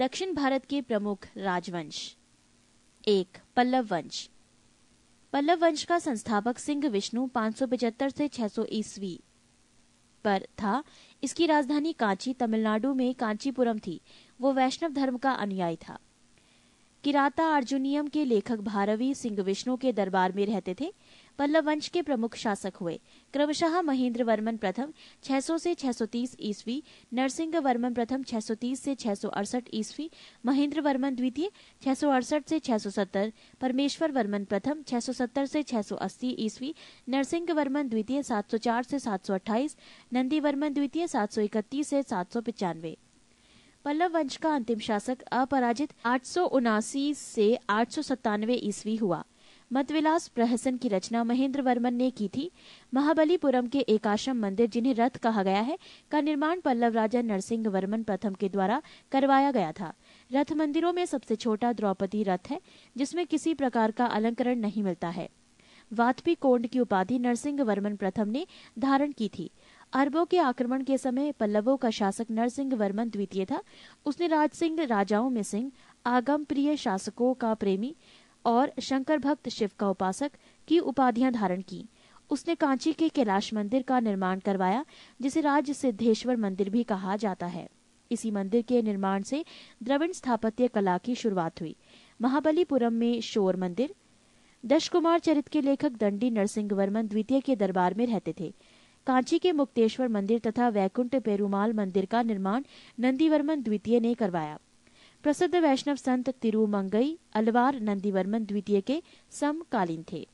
दक्षिण भारत के प्रमुख राजवंश एक पल्लव वंश पल्लव वंश का संस्थापक सिंह विष्णु पांच से 600 ईस्वी पर था इसकी राजधानी कांची तमिलनाडु में कांचीपुरम थी वो वैष्णव धर्म का अनुयायी था किराता अर्जुनियम के लेखक भारवी सिंह विष्णु के दरबार में रहते थे पल्लव वंश के प्रमुख शासक हुए क्रमशः महेंद्र वर्मन प्रथम 600 से 630 ईस्वी नरसिंह वर्मन प्रथम 630 से 668 ईस्वी महेंद्र वर्मन द्वितीय 668 से 670 परमेश्वर वर्मन प्रथम 670 से 680 ईस्वी नरसिंह वर्मन द्वितीय 704 से 728 नंदी वर्मन द्वितीय 731 से सात पल्लव वंश का अंतिम शासक अपराजित आठ से आठ ईस्वी हुआ मतविलास प्रहसन की रचना महेंद्र वर्मन ने की थी महाबलीपुरम के एकाश्रम मंदिर जिन्हें रथ कहा गया है का निर्माण पल्लव राजा नरसिंह वर्मन प्रथम के द्वारा करवाया गया था रथ मंदिरों में सबसे छोटा द्रौपदी रथ है जिसमें किसी प्रकार का अलंकरण नहीं मिलता है वातपी कोंड की उपाधि नरसिंह वर्मन प्रथम ने धारण की थी अरबों के आक्रमण के समय पल्लवों का शासक नरसिंह वर्मन द्वितीय था उसने राज सिंह राजाओं में सिंह आगम प्रिय शासकों का प्रेमी और शंकर भक्त शिव का उपासक की उपाधियां धारण की उसने कांची के कैलाश मंदिर का निर्माण करवाया जिसे राज सिद्धेश्वर मंदिर भी कहा जाता है इसी मंदिर के निर्माण से द्रविड़ स्थापत्य कला की शुरुआत हुई महाबलीपुरम में शोर मंदिर दशकुमार चरित के लेखक दंडी नरसिंह वर्मन द्वितीय के दरबार में रहते थे कांची के मुक्तेश्वर मंदिर तथा वैकुंठ पेरूमाल मंदिर का निर्माण नंदीवर्मन द्वितीय ने करवाया प्रसिद्ध वैष्णव संत तिरुमंगई अलवार नंदीवर्मन द्वितीय के समकालीन थे